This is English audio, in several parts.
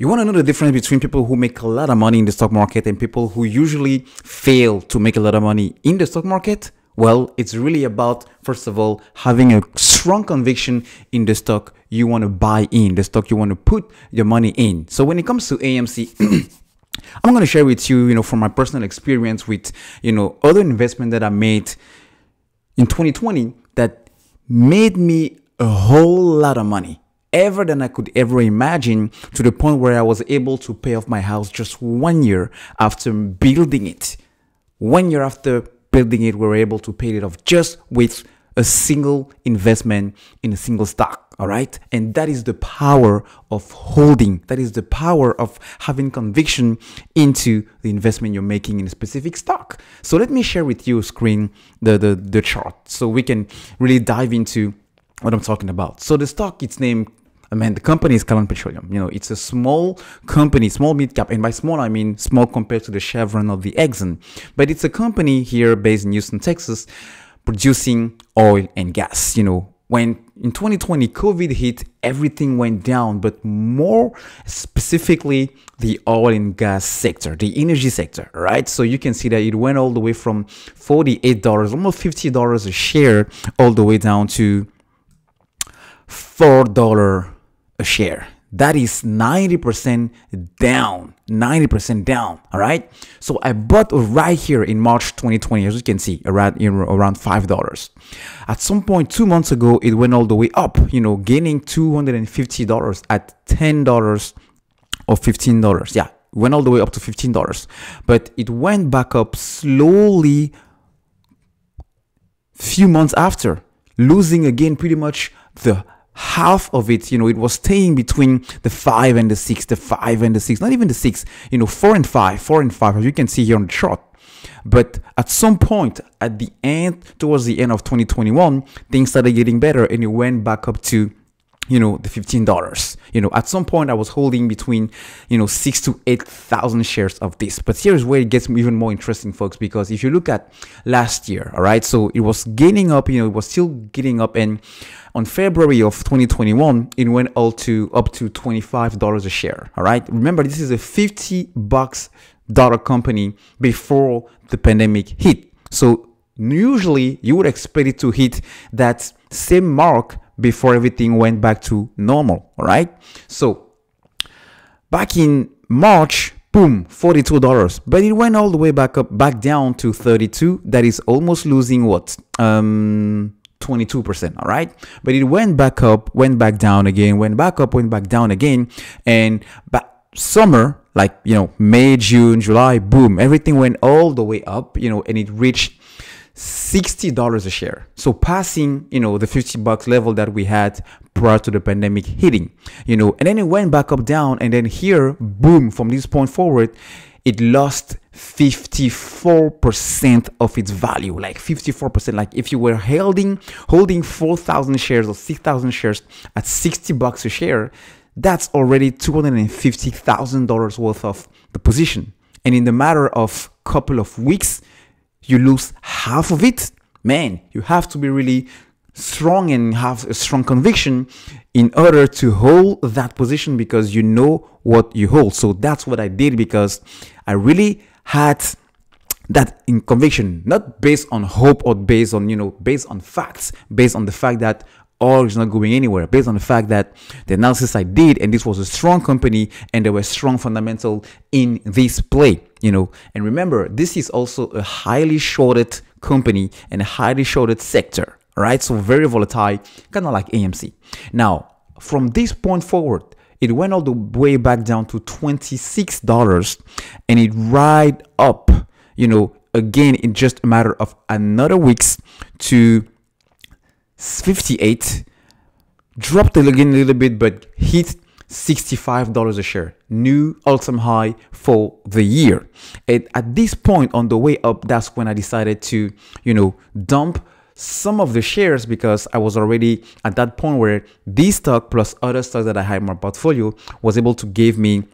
You want to know the difference between people who make a lot of money in the stock market and people who usually fail to make a lot of money in the stock market? Well, it's really about, first of all, having a strong conviction in the stock you want to buy in, the stock you want to put your money in. So when it comes to AMC, I'm going to share with you, you know, from my personal experience with, you know, other investment that I made in 2020 that made me a whole lot of money ever than I could ever imagine to the point where I was able to pay off my house just one year after building it. One year after building it, we were able to pay it off just with a single investment in a single stock. All right. And that is the power of holding. That is the power of having conviction into the investment you're making in a specific stock. So let me share with you a screen the, the, the chart so we can really dive into what I'm talking about. So the stock, it's named I mean, the company is Kalan Petroleum. You know, it's a small company, small mid cap. And by small, I mean small compared to the Chevron or the Exxon. But it's a company here based in Houston, Texas, producing oil and gas. You know, when in 2020 COVID hit, everything went down, but more specifically, the oil and gas sector, the energy sector, right? So you can see that it went all the way from $48, almost $50 a share, all the way down to $4 a share. That is 90% down, 90% down. All right. So I bought right here in March 2020, as you can see, around around five dollars. At some point two months ago, it went all the way up, you know, gaining $250 at $10 or $15. Yeah, went all the way up to $15. But it went back up slowly few months after, losing again pretty much the half of it, you know, it was staying between the five and the six, the five and the six, not even the six, you know, four and five, four and five, as you can see here on the chart. But at some point, at the end, towards the end of 2021, things started getting better and it went back up to you know the $15 you know at some point i was holding between you know 6 to 8000 shares of this but here's where it gets even more interesting folks because if you look at last year all right so it was gaining up you know it was still getting up and on february of 2021 it went all to up to $25 a share all right remember this is a 50 bucks dollar company before the pandemic hit so usually you would expect it to hit that same mark before everything went back to normal. All right. So back in March, boom, $42. But it went all the way back up, back down to 32. That is almost losing what? Um, 22%, all right? But it went back up, went back down again, went back up, went back down again. And but summer, like, you know, May, June, July, boom, everything went all the way up, you know, and it reached $60 a share. So passing, you know, the 50 bucks level that we had prior to the pandemic hitting, you know, and then it went back up down. And then here, boom, from this point forward, it lost 54% of its value, like 54%. Like if you were holding, holding 4,000 shares or 6,000 shares at 60 bucks a share, that's already $250,000 worth of the position. And in the matter of couple of weeks, you lose half of it, man, you have to be really strong and have a strong conviction in order to hold that position because you know what you hold. So that's what I did because I really had that in conviction, not based on hope or based on, you know, based on facts, based on the fact that, or is not going anywhere based on the fact that the analysis I did and this was a strong company and there were strong fundamental in this play, you know. And remember, this is also a highly shorted company and a highly shorted sector, right? So very volatile, kind of like AMC. Now, from this point forward, it went all the way back down to $26 and it ride up, you know, again in just a matter of another weeks to 58 dropped again a little bit but hit $65 a share new all-time high for the year and at this point on the way up that's when i decided to you know dump some of the shares because i was already at that point where this stock plus other stocks that i had in my portfolio was able to give me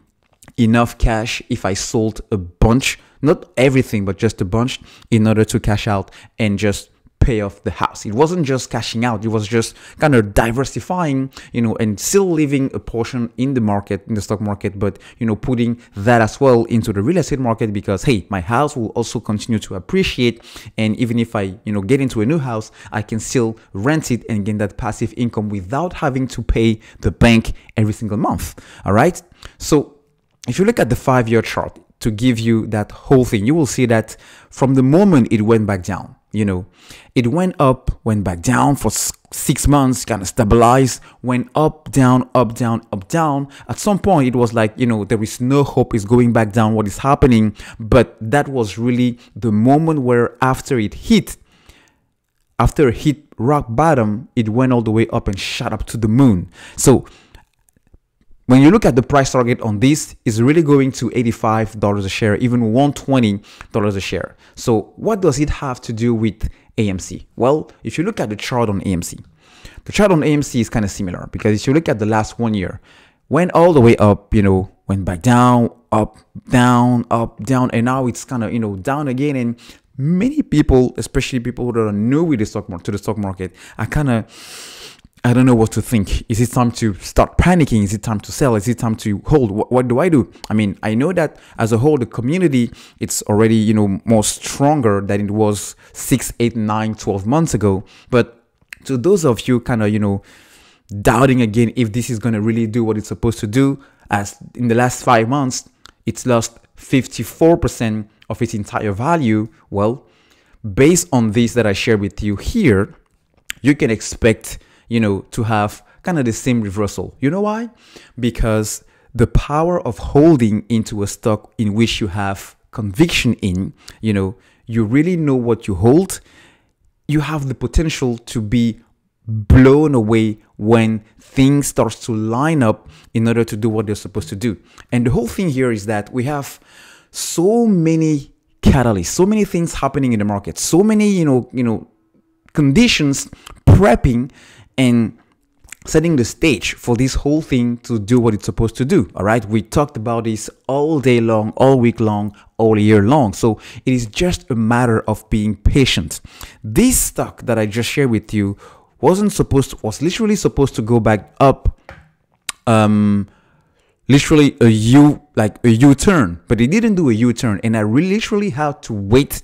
enough cash if i sold a bunch not everything but just a bunch in order to cash out and just pay off the house. It wasn't just cashing out, it was just kind of diversifying, you know, and still leaving a portion in the market, in the stock market, but, you know, putting that as well into the real estate market because, hey, my house will also continue to appreciate. And even if I, you know, get into a new house, I can still rent it and gain that passive income without having to pay the bank every single month. All right. So if you look at the five year chart, to give you that whole thing. You will see that from the moment it went back down, you know it went up went back down for six months kind of stabilized went up down up down up down at some point it was like you know there is no hope Is going back down what is happening but that was really the moment where after it hit after it hit rock bottom it went all the way up and shot up to the moon so when you look at the price target on this, it's really going to $85 a share, even $120 a share. So what does it have to do with AMC? Well, if you look at the chart on AMC, the chart on AMC is kind of similar because if you look at the last one year, went all the way up, you know, went back down, up, down, up, down, and now it's kind of, you know, down again. And many people, especially people that are new with the stock market, to the stock market, are kind of I don't know what to think. Is it time to start panicking? Is it time to sell? Is it time to hold? What, what do I do? I mean, I know that as a whole, the community, it's already, you know, more stronger than it was six, eight, nine, 12 months ago. But to those of you kind of, you know, doubting again if this is going to really do what it's supposed to do, as in the last five months, it's lost 54% of its entire value. Well, based on this that I share with you here, you can expect you know, to have kind of the same reversal. You know why? Because the power of holding into a stock in which you have conviction in, you know, you really know what you hold, you have the potential to be blown away when things starts to line up in order to do what they're supposed to do. And the whole thing here is that we have so many catalysts, so many things happening in the market, so many, you know, you know, conditions prepping and setting the stage for this whole thing to do what it's supposed to do. All right. We talked about this all day long, all week long, all year long. So it is just a matter of being patient. This stock that I just shared with you wasn't supposed to, was literally supposed to go back up. Um, literally a U like a U turn, but it didn't do a U turn, and I really literally had to wait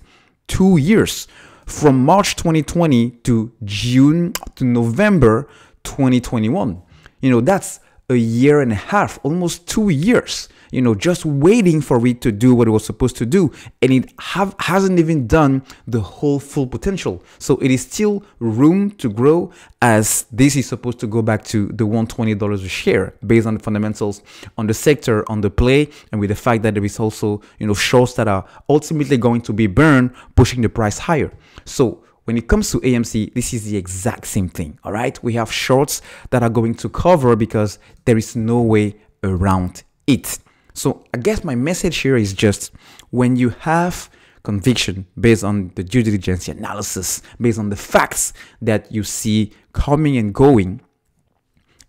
two years from March 2020 to June to November 2021. You know, that's a year and a half, almost two years, you know, just waiting for it to do what it was supposed to do. And it have, hasn't even done the whole full potential. So it is still room to grow as this is supposed to go back to the $120 a share based on the fundamentals on the sector, on the play, and with the fact that there is also, you know, shorts that are ultimately going to be burned, pushing the price higher. So when it comes to AMC, this is the exact same thing, all right? We have shorts that are going to cover because there is no way around it. So I guess my message here is just when you have conviction based on the due diligence analysis, based on the facts that you see coming and going,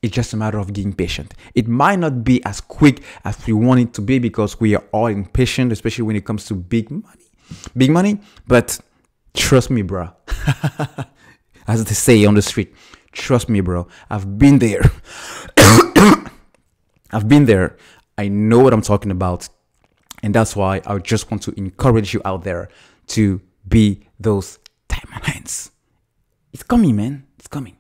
it's just a matter of being patient. It might not be as quick as we want it to be because we are all impatient, especially when it comes to big money. Big money, but Trust me, bro. As they say on the street, trust me, bro. I've been there. I've been there. I know what I'm talking about. And that's why I just want to encourage you out there to be those diamond hands. It's coming, man. It's coming.